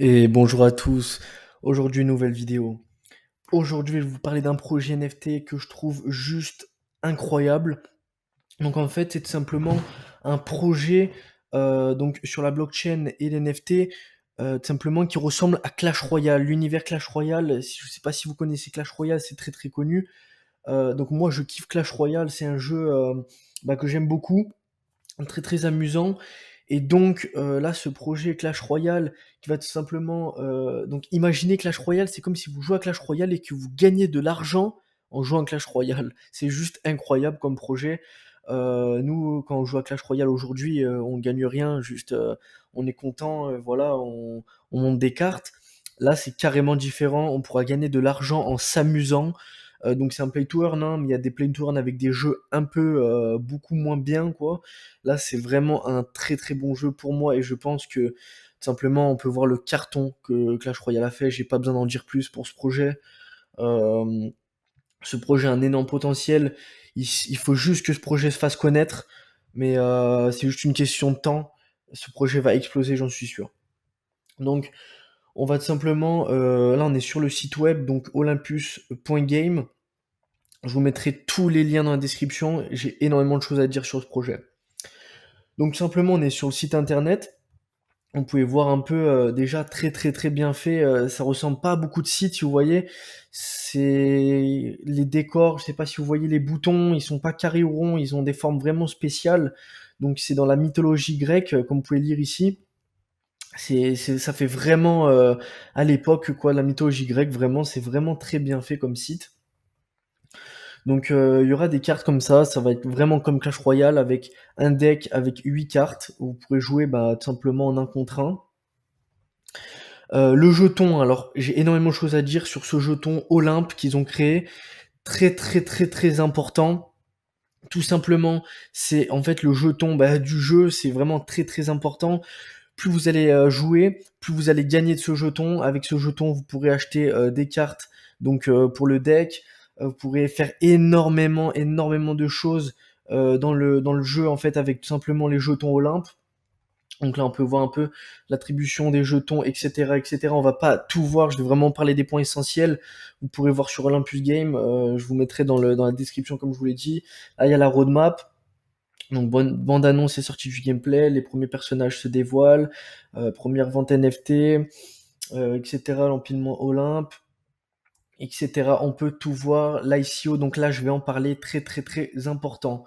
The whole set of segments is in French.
Et bonjour à tous, aujourd'hui nouvelle vidéo. Aujourd'hui je vais vous parler d'un projet NFT que je trouve juste incroyable. Donc en fait c'est tout simplement un projet euh, donc sur la blockchain et les NFT euh, simplement qui ressemble à Clash Royale, l'univers Clash Royale. Je ne sais pas si vous connaissez Clash Royale, c'est très très connu. Euh, donc moi je kiffe Clash Royale, c'est un jeu bah, que j'aime beaucoup, très très amusant et donc euh, là, ce projet Clash Royale, qui va tout simplement... Euh, donc imaginez Clash Royale, c'est comme si vous jouez à Clash Royale et que vous gagnez de l'argent en jouant à Clash Royale. C'est juste incroyable comme projet. Euh, nous, quand on joue à Clash Royale aujourd'hui, on ne gagne rien, juste on est content, voilà, on monte des cartes. Là, c'est carrément différent, on pourra gagner de l'argent en s'amusant. Euh, donc c'est un play to earn, hein, mais il y a des play to earn avec des jeux un peu euh, beaucoup moins bien quoi. Là c'est vraiment un très très bon jeu pour moi et je pense que tout simplement on peut voir le carton que Clash Royale a fait. J'ai pas besoin d'en dire plus pour ce projet. Euh, ce projet a un énorme potentiel. Il, il, faut juste que ce projet se fasse connaître, mais c'est juste une question de temps. Ce projet va exploser, j'en suis sûr. Donc on va tout simplement, euh, là on est sur le site web, donc olympus.game. Je vous mettrai tous les liens dans la description, j'ai énormément de choses à dire sur ce projet. Donc simplement on est sur le site internet, on pouvait voir un peu euh, déjà très très très bien fait. Euh, ça ressemble pas à beaucoup de sites, vous voyez. C'est les décors, je sais pas si vous voyez les boutons, ils sont pas carrés ou ronds, ils ont des formes vraiment spéciales. Donc c'est dans la mythologie grecque, comme vous pouvez lire ici c'est, ça fait vraiment euh, à l'époque quoi la mythologie grecque vraiment c'est vraiment très bien fait comme site donc euh, il y aura des cartes comme ça ça va être vraiment comme Clash Royale avec un deck avec 8 cartes où vous pourrez jouer bah, tout simplement en un contre un euh, le jeton, alors j'ai énormément de choses à dire sur ce jeton Olympe qu'ils ont créé, très très très très important. Tout simplement, c'est en fait le jeton bah, du jeu, c'est vraiment très très important plus vous allez euh, jouer, plus vous allez gagner de ce jeton. Avec ce jeton, vous pourrez acheter euh, des cartes donc euh, pour le deck. Vous pourrez faire énormément, énormément de choses dans, le, dans le jeu en fait avec tout simplement les jetons Olympe. Donc là, on peut voir un peu l'attribution des jetons, etc., etc. On va pas tout voir. Je vais vraiment parler des points essentiels. Vous pourrez voir sur Olympus Game. je vous mettrai dans, le, dans la description, comme je vous l'ai dit. Là, il y a la roadmap. Donc bonne bande annonce est sortie du gameplay, les premiers personnages se dévoilent, euh, première vente NFT, etc. Euh, l'empilement Olympe, etc. On peut tout voir. L'ICO, donc là je vais en parler très très très important.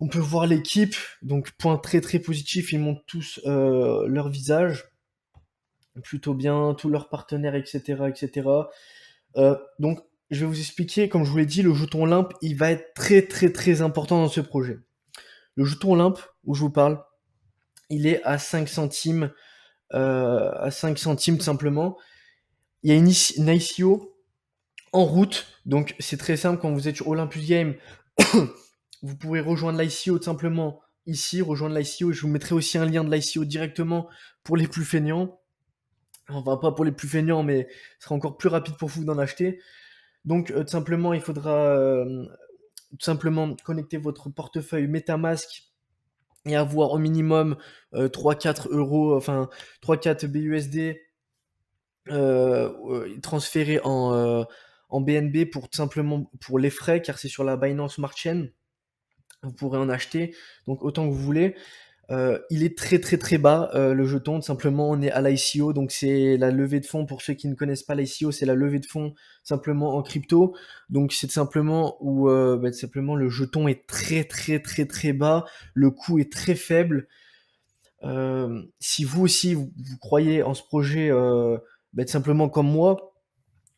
On peut voir l'équipe, donc point très très positif, ils montrent tous euh, leur visage plutôt bien, tous leurs partenaires, etc. etc. donc je vais vous expliquer, comme je vous l'ai dit, le jeton Olympe, il va être très très très important dans ce projet. Le jeton Olympe, où je vous parle, il est à 5 centimes, euh, à 5 centimes simplement. Il y a une, ICO en route, donc c'est très simple, quand vous êtes sur Olympus Game, vous pourrez rejoindre l'ICO simplement ici, rejoindre l'ICO, je vous mettrai aussi un lien de l'ICO directement pour les plus feignants. Enfin, pas pour les plus feignants, mais ce sera encore plus rapide pour vous d'en acheter. Donc, euh, tout simplement, il faudra euh, tout simplement connecter votre portefeuille MetaMask et avoir au minimum 3-4 euh, euros, enfin 3-4 BUSD euh, euh, transférés en, en BNB pour simplement pour les frais, car c'est sur la Binance Smart Chain. Vous pourrez en acheter, donc autant que vous voulez. Euh, il est très très très bas euh, le jeton. simplement, on est à l'ICO, donc c'est la levée de fonds. Pour ceux qui ne connaissent pas l'ICO, c'est la levée de fonds simplement en crypto. Donc c'est simplement où euh, bah, simplement le jeton est très très très très bas, le coût est très faible. si vous aussi vous, croyez en ce projet, bah, simplement comme moi,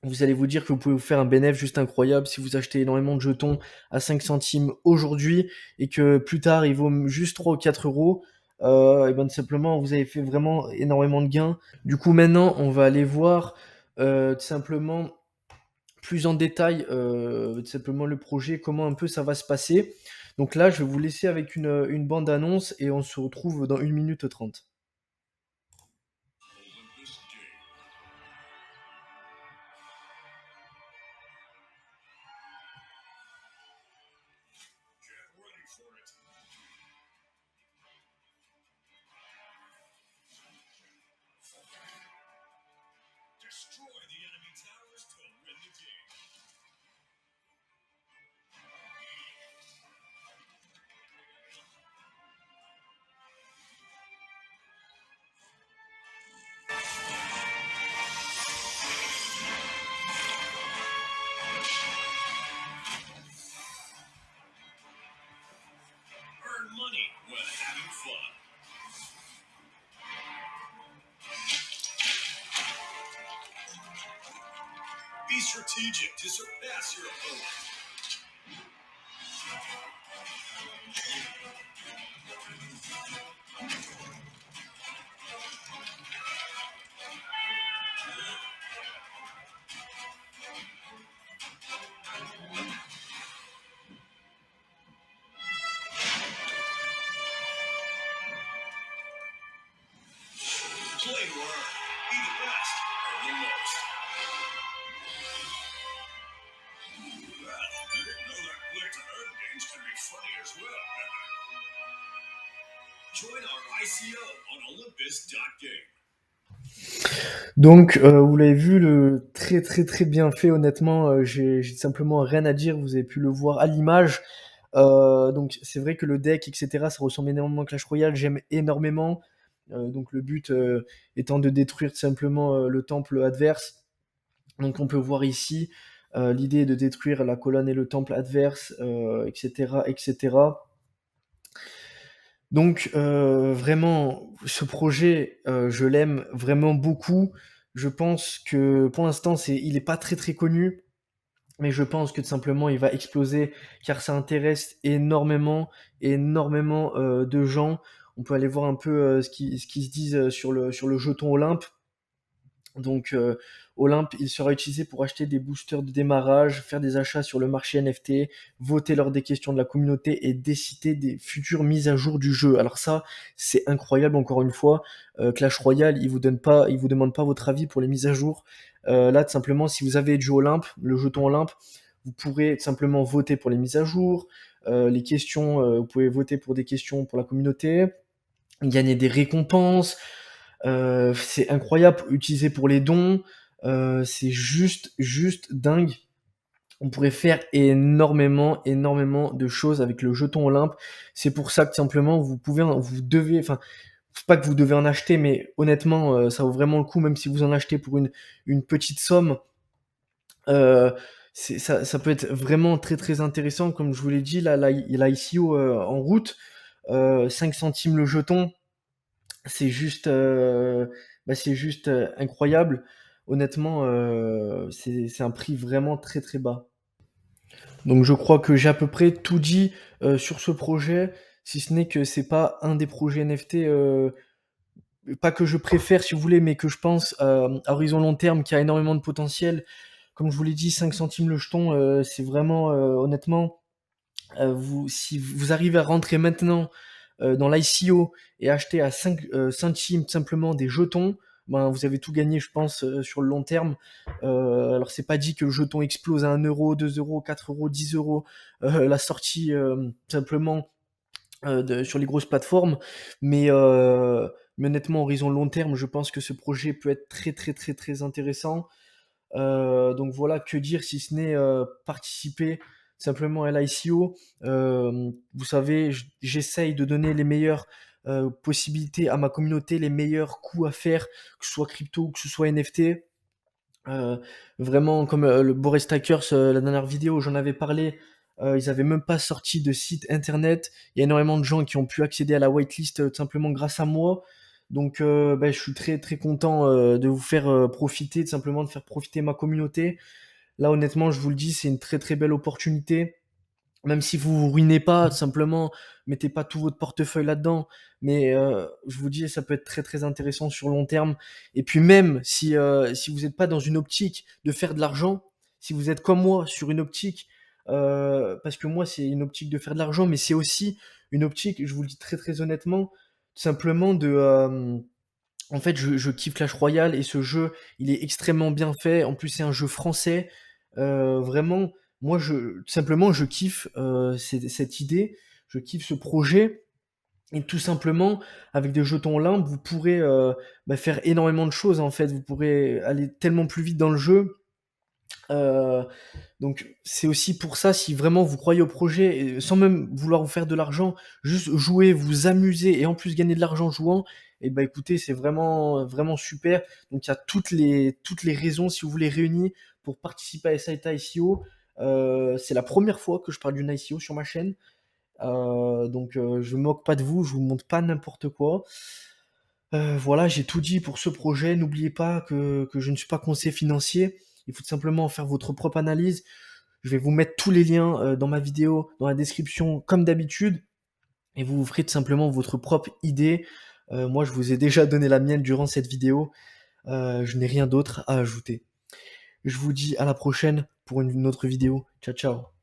vous allez vous dire que vous pouvez vous faire un bénéfice juste incroyable si vous achetez énormément de jetons à 5 centimes aujourd'hui et que plus tard il vaut juste 3 ou 4 euros. Euh, et ben simplement vous avez fait vraiment énormément de gains. Du coup maintenant on va aller voir euh, tout simplement plus en détail euh, tout simplement le projet, comment un peu ça va se passer. Donc là je vais vous laisser avec une, une bande annonce et on se retrouve dans 1 minute 30. strategic to surpass your opponent. Donc, euh, vous l'avez vu, le très très très bien fait, honnêtement, euh, j'ai simplement rien à dire, vous avez pu le voir à l'image. Euh, donc, c'est vrai que le deck, etc., ça ressemble énormément à Clash Royale, j'aime énormément. donc, le but étant de détruire simplement le temple adverse. Donc, on peut voir ici l'idée de détruire la colonne et le temple adverse, etc., etc. Donc euh, vraiment, ce projet, euh, je l'aime vraiment beaucoup. Je pense que pour l'instant, il n'est pas très très connu, mais je pense que tout simplement, il va exploser car ça intéresse énormément, énormément euh, de gens. On peut aller voir un peu ce qui, se disent sur le, sur le jeton Olympe. Donc Olympe, il sera utilisé pour acheter des boosters de démarrage, faire des achats sur le marché NFT, voter lors des questions de la communauté et décider des futures mises à jour du jeu. Alors ça, c'est incroyable encore une fois. Euh, Clash Royale, il vous pas, vous demande pas votre avis pour les mises à jour. Euh, là, tout simplement, si vous avez du Olympe, le jeton Olympe, vous pourrez simplement voter pour les mises à jour, euh, les questions, vous pouvez voter pour des questions pour la communauté, gagner des récompenses. c'est incroyable, utilisé pour les dons. Euh, c'est juste, juste dingue. On pourrait faire énormément, énormément de choses avec le jeton Olympe. C'est pour ça que simplement vous pouvez, vous devez, enfin, pas que vous devez en acheter, mais honnêtement, euh, ça vaut vraiment le coup, même si vous en achetez pour une, petite somme. Euh, ça, peut être vraiment très très intéressant, comme je vous l'ai dit, là, il a ICO en route, 5 centimes le jeton, c'est juste, bah, c'est juste incroyable honnêtement, euh, c'est un prix vraiment très très bas. Donc je crois que j'ai à peu près tout dit euh, sur ce projet, si ce n'est que c'est pas un des projets NFT, euh, pas que je préfère si vous voulez, mais que je pense à horizon long terme qui a énormément de potentiel. Comme je vous l'ai dit, 5 centimes le jeton, c'est vraiment honnêtement, si vous arrivez à rentrer maintenant dans l'ICO et acheter à 5 centimes simplement des jetons, ben, vous avez tout gagné, je pense, euh, sur le long terme. Euh, alors, c'est pas dit que le jeton explose à 1 euro, 2 euros, 4 euros, 10 euros. Euh, la sortie, euh, simplement, sur les grosses plateformes. Mais, mais honnêtement, horizon long terme, je pense que ce projet peut être très, très, très, très intéressant. donc voilà, que dire si ce n'est participer simplement à l'ICO. vous savez, j'essaye de donner les meilleurs euh, possibilité à ma communauté, les meilleurs coûts à faire, que ce soit crypto, que ce soit NFT. Euh, vraiment, comme euh, le Boris Takers, la dernière vidéo, j'en avais parlé, ils n'avaient même pas sorti de site internet. Il y a énormément de gens qui ont pu accéder à la whitelist tout simplement grâce à moi. Donc, ben, je suis très très content de vous faire profiter, de simplement de faire profiter ma communauté. Là, honnêtement, je vous le dis, c'est une très très belle opportunité même si vous vous ruinez pas, tout simplement, mettez pas tout votre portefeuille là-dedans. Mais euh, je vous dis, ça peut être très très intéressant sur long terme. Et puis même si euh, si vous n'êtes pas dans une optique de faire de l'argent, si vous êtes comme moi sur une optique, euh, parce que moi c'est une optique de faire de l'argent, mais c'est aussi une optique, je vous le dis très très honnêtement, tout simplement de en fait, je, je, kiffe Clash Royale et ce jeu, il est extrêmement bien fait. En plus, c'est un jeu français. vraiment, moi, je, tout simplement, je kiffe euh, cette, idée, je kiffe ce projet. Et tout simplement, avec des jetons limbes, vous pourrez euh, bah, faire énormément de choses, en fait. Vous pourrez aller tellement plus vite dans le jeu. Euh, donc c'est aussi pour ça, si vraiment vous croyez au projet, sans même vouloir vous faire de l'argent, juste jouer, vous amuser et en plus gagner de l'argent jouant, et eh bah ben, écoutez, c'est vraiment vraiment super. Donc il y a toutes les toutes les raisons si vous voulez réunies pour participer à SITA ICO. Euh, c'est la première fois que je parle d'une ICO sur ma chaîne. Euh, donc euh, je me moque pas de vous, je vous montre pas n'importe quoi. voilà, j'ai tout dit pour ce projet. N'oubliez pas que, que, je ne suis pas conseiller financier. Il faut simplement faire votre propre analyse. Je vais vous mettre tous les liens dans ma vidéo, dans la description, comme d'habitude. Et vous vous ferez tout simplement votre propre idée. moi, je vous ai déjà donné la mienne durant cette vidéo. je n'ai rien d'autre à ajouter. Je vous dis à la prochaine pour une autre vidéo. Ciao, ciao.